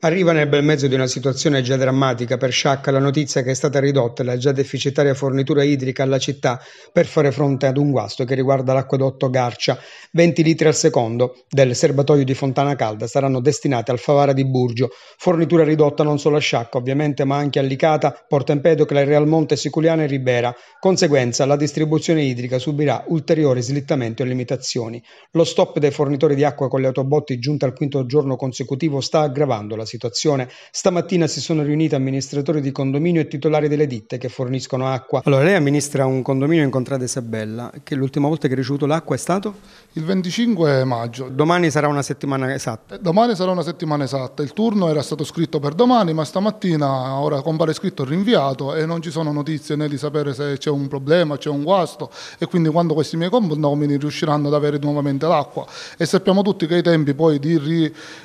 Arriva nel bel mezzo di una situazione già drammatica per Sciacca la notizia che è stata ridotta la già deficitaria fornitura idrica alla città per fare fronte ad un guasto che riguarda l'acquedotto Garcia. 20 litri al secondo del serbatoio di Fontana Calda saranno destinati al Favara di Burgio. Fornitura ridotta non solo a Sciacca, ovviamente, ma anche a Licata, Porto Empedocle, Real Monte, Siculiana e Ribera. Conseguenza, la distribuzione idrica subirà ulteriori slittamenti e limitazioni. Lo stop dei fornitori di acqua con le autobotti giunte al quinto giorno consecutivo sta aggravando la situazione. Stamattina si sono riuniti amministratori di condominio e titolari delle ditte che forniscono acqua. Allora, lei amministra un condominio in Contrada Isabella, che l'ultima volta che ha ricevuto l'acqua è stato? Il 25 maggio. Domani sarà una settimana esatta? Eh, domani sarà una settimana esatta. Il turno era stato scritto per domani, ma stamattina ora compare scritto rinviato e non ci sono notizie né di sapere se c'è un problema, c'è un guasto e quindi quando questi miei condomini riusciranno ad avere nuovamente l'acqua. E sappiamo tutti che i tempi poi di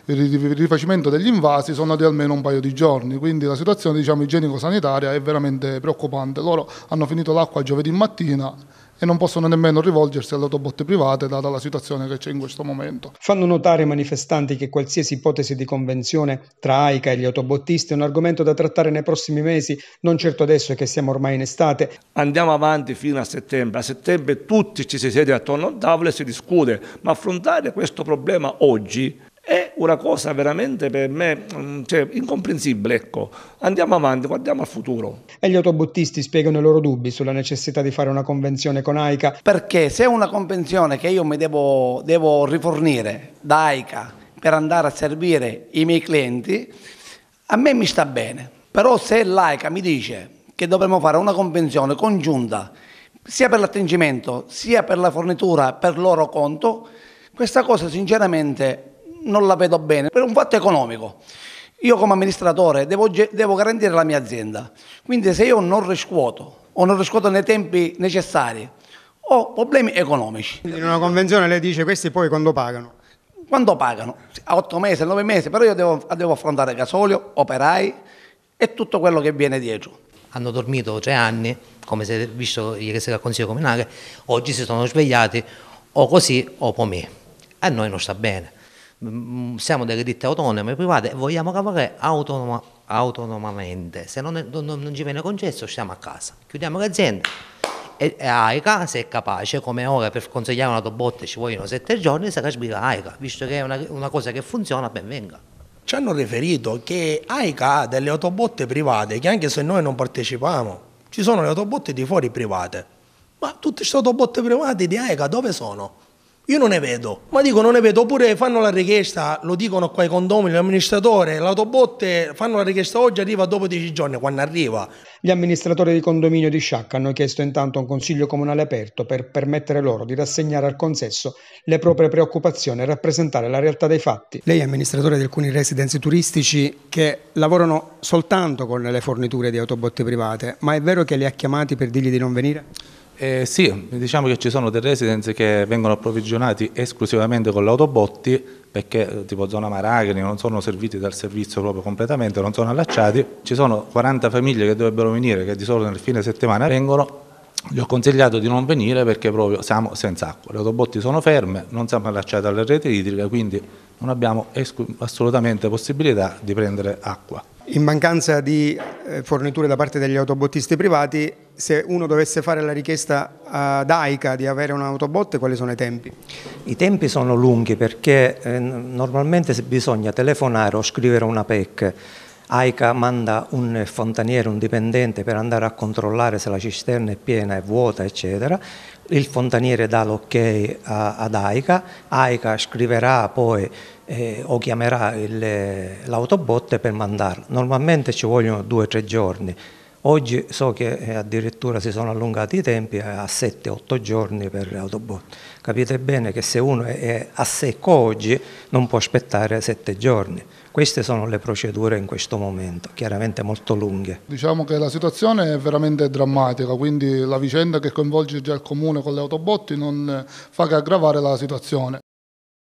rifacimento degli invasi casi sono di almeno un paio di giorni, quindi la situazione diciamo, igienico-sanitaria è veramente preoccupante. Loro hanno finito l'acqua giovedì mattina e non possono nemmeno rivolgersi alle autobotte private data la situazione che c'è in questo momento. Fanno notare i manifestanti che qualsiasi ipotesi di convenzione tra AICA e gli autobottisti è un argomento da trattare nei prossimi mesi, non certo adesso che siamo ormai in estate. Andiamo avanti fino a settembre. A settembre tutti ci si siede attorno al tavolo e si discute, ma affrontare questo problema oggi è una cosa veramente per me mm, cioè, incomprensibile. Ecco. Andiamo avanti, guardiamo al futuro. E gli autobottisti spiegano i loro dubbi sulla necessità di fare una convenzione con AICA. Perché se è una convenzione che io mi devo, devo rifornire da AICA per andare a servire i miei clienti, a me mi sta bene. Però se l'AICA mi dice che dovremmo fare una convenzione congiunta sia per l'attingimento sia per la fornitura per loro conto, questa cosa sinceramente non la vedo bene, per un fatto economico. Io come amministratore devo, devo garantire la mia azienda, quindi se io non riscuoto o non riscuoto nei tempi necessari ho problemi economici. in una convenzione lei dice questi poi quando pagano? Quando pagano? A otto mesi, a nove mesi, però io devo, devo affrontare gasolio, operai e tutto quello che viene dietro hanno dormito tre anni, come si è visto ieri sera al Consiglio Comunale, oggi si sono svegliati o così o come me. A noi non sta bene siamo delle ditte autonome, private, e vogliamo lavorare autonoma, autonomamente, se non, non, non, ci viene concesso siamo a casa, chiudiamo l'azienda e, e AICA se è capace, come ora per consigliare una tobotte ci vogliono sette giorni, sarà sbira AICA, visto che è una, una cosa che funziona, ben venga ci hanno riferito che AICA ha delle autobotte private che anche se noi non partecipiamo, ci sono le autobotte di fuori private. Ma tutte queste autobotte private di AICA dove sono? Io non ne vedo, ma dico non ne vedo, oppure fanno la richiesta, lo dicono qua i condomini, l'amministratore, l'autobotte, fanno la richiesta oggi, arriva dopo dieci giorni, quando arriva. Gli amministratori di condominio di Sciacca hanno chiesto intanto un consiglio comunale aperto per permettere loro di rassegnare al consesso le proprie preoccupazioni e rappresentare la realtà dei fatti. Lei è amministratore di alcuni residenzi turistici che lavorano soltanto con le forniture di autobotte private, ma è vero che li ha chiamati per dirgli di non venire? Eh, sì, diciamo che ci sono dei residence che vengono approvvigionati esclusivamente con l'autobotti perché eh, tipo zona Maragni non sono serviti dal servizio proprio completamente, non sono allacciati. Ci sono 40 famiglie che dovrebbero venire, che di solito nel fine settimana vengono. Gli ho consigliato di non venire perché proprio siamo senza acqua. Le autobotti sono ferme, non siamo allacciati alla rete idrica, quindi non abbiamo assolutamente possibilità di prendere acqua. In mancanza di eh, forniture da parte degli autobottisti privati, se uno dovesse fare la richiesta ad AICA di avere un'autobotte, quali sono i tempi? I tempi sono lunghi perché eh, normalmente bisogna telefonare o scrivere una PEC. AICA manda un fontaniere, un dipendente per andare a controllare se la cisterna è piena, è vuota, eccetera. Il fontaniere dà l'ok ad AICA, AICA scriverà poi eh, o chiamerà l'autobotte per mandarlo. Normalmente ci vogliono due o tre giorni. Oggi so che eh, addirittura si sono allungati i tempi eh, a 7-8 giorni per le autobotti. Capite bene che se uno è a secco oggi non può aspettare 7 giorni. Queste sono le procedure in questo momento, chiaramente molto lunghe. Diciamo che la situazione è veramente drammatica, quindi la vicenda che coinvolge già il comune con le autobotti non eh, fa che aggravare la situazione.